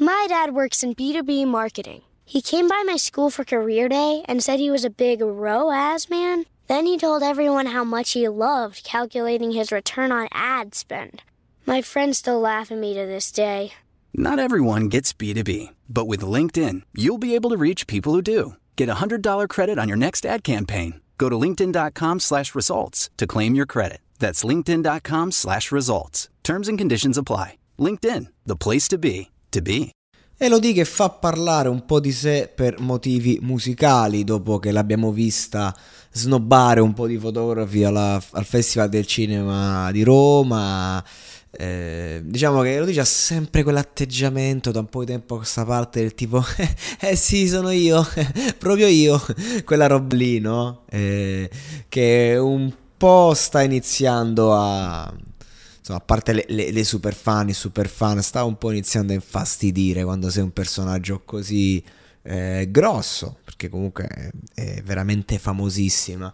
My dad works in B2B marketing. He came by my school for career day and said he was a big ROAS man. Then he told everyone how much he loved calculating his return on ad spend. My friends still laugh at me to this day. Not everyone gets B2B, but with LinkedIn, you'll be able to reach people who do. Get a $100 credit on your next ad campaign. Go to linkedin.com slash results to claim your credit. That's linkedin.com slash results. Terms and conditions apply. LinkedIn, the place to be. to be. E lo di che fa parlare un po' di sé per motivi musicali, dopo che l'abbiamo vista snobbare un po' di fotografi alla, al Festival del Cinema di Roma. Eh, diciamo che lo dice ha sempre quell'atteggiamento da un po' di tempo a questa parte del tipo eh sì sono io proprio io quella roblino eh, che un po' sta iniziando a insomma, a parte le, le, le super fan, i super fan, stavo un po' iniziando a infastidire quando sei un personaggio così eh, grosso, perché comunque è, è veramente famosissima.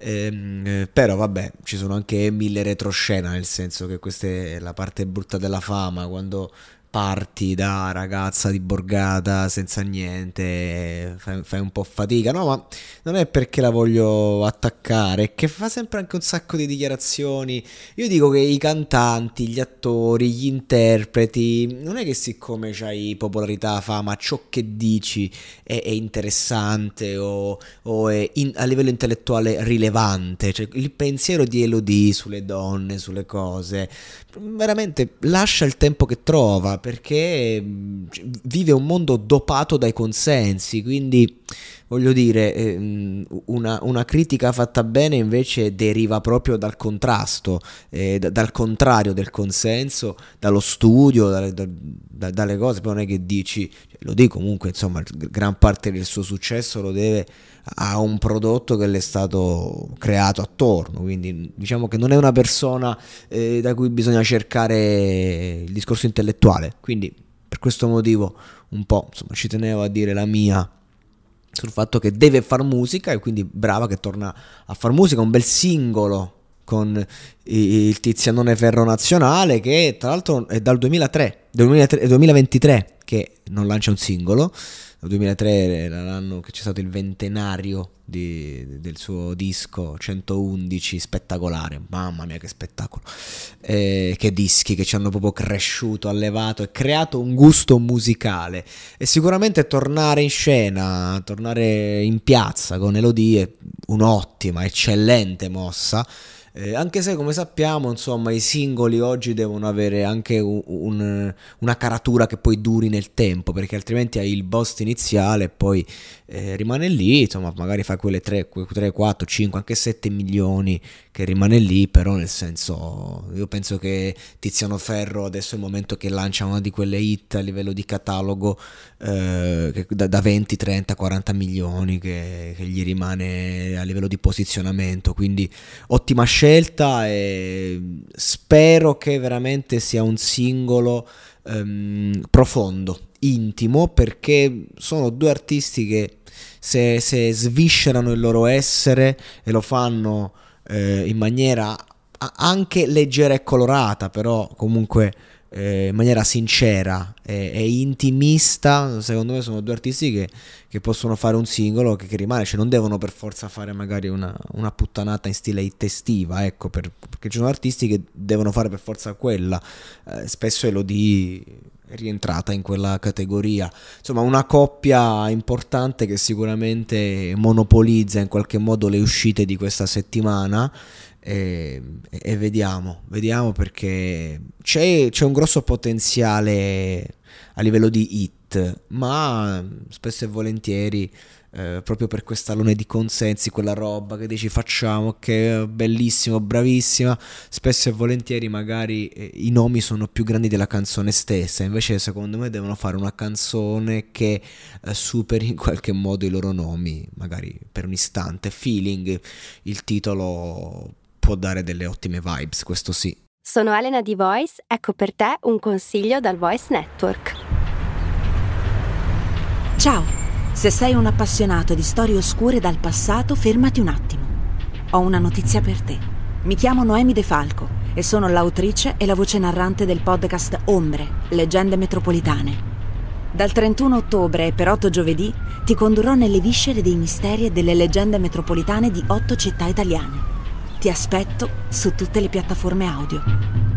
Ehm, eh, però vabbè, ci sono anche mille retroscena, nel senso che questa è la parte brutta della fama, quando parti da ragazza di borgata senza niente, fai, fai, un po' fatica. No, ma non è perché la voglio attaccare, è che fa sempre anche un sacco di dichiarazioni. Io dico che i cantanti, gli attori, gli interpreti, non è che siccome c'hai popolarità, fama, ciò che dici è, è interessante o, o è in, a livello intellettuale rilevante. Cioè, il pensiero di Elodie sulle donne, sulle cose, veramente lascia il tempo che trova perché vive un mondo dopato dai consensi, quindi voglio dire, ehm, una, una critica fatta bene invece deriva proprio dal contrasto, eh, dal contrario del consenso, dallo studio, dalle, da, dalle cose, poi non è che dici, cioè, lo dico comunque, insomma, gran parte del suo successo lo deve a un prodotto che le è stato creato attorno, quindi diciamo che non è una persona eh, da cui bisogna cercare il discorso intellettuale male. Quindi per questo motivo un po' insomma, ci tenevo a dire la mia sul fatto che deve far musica e quindi brava che torna a far musica, un bel singolo con il Tizianone Ferro Nazionale che tra l'altro è dal 2003, 2023 che non lancia un singolo 2003 era l'anno che c'è stato il ventenario di, del suo disco 111 spettacolare mamma mia che spettacolo eh, che dischi che ci hanno proprio cresciuto allevato e creato un gusto musicale e sicuramente tornare in scena tornare in piazza con Elodie un'ottima eccellente mossa eh, anche se come sappiamo, insomma, i singoli oggi devono avere anche un, un, una caratura che poi duri nel tempo, perché altrimenti hai il boss iniziale e poi eh, rimane lì, insomma, magari fai quelle 3, 3, 4, 5, anche 7 milioni che rimane lì, però nel senso, io penso che Tiziano Ferro adesso è il momento che lancia una di quelle hit a livello di catalogo eh, da, da, 20, 30, 40 milioni che, che gli rimane a livello di posizionamento, quindi ottima scelta scelta e spero che veramente sia un singolo ehm, profondo, intimo, perché sono due artisti che se, se, sviscerano il loro essere e lo fanno eh, in maniera anche leggera e colorata, però comunque eh, in maniera sincera e, e, intimista, secondo me sono due artisti che, che possono fare un singolo che, che, rimane, cioè non devono per forza fare magari una, una puttanata in stile hit estiva, ecco, per, perché ci sono artisti che devono fare per forza quella, eh, spesso Elodie è rientrata in quella categoria, insomma una coppia importante che sicuramente monopolizza in qualche modo le uscite di questa settimana e, e vediamo, vediamo perché c'è, c'è un grosso potenziale a livello di hit, ma spesso e volentieri eh, proprio per quest'alone di consensi, quella roba che dici facciamo, che è bellissimo, bravissima, spesso e volentieri magari eh, i nomi sono più grandi della canzone stessa, invece secondo me devono fare una canzone che eh, superi in qualche modo i loro nomi, magari per un istante, feeling, il titolo può dare delle ottime vibes, questo sì. Sono Elena di Voice, ecco per te un consiglio dal Voice Network. Ciao, se sei un appassionato di storie oscure dal passato, fermati un attimo. Ho una notizia per te. Mi chiamo Noemi De Falco e sono l'autrice e la voce narrante del podcast Ombre, Leggende Metropolitane. Dal 31 ottobre e per 8 giovedì ti condurrò nelle viscere dei misteri e delle leggende metropolitane di otto città italiane. Ti aspetto su tutte le piattaforme audio.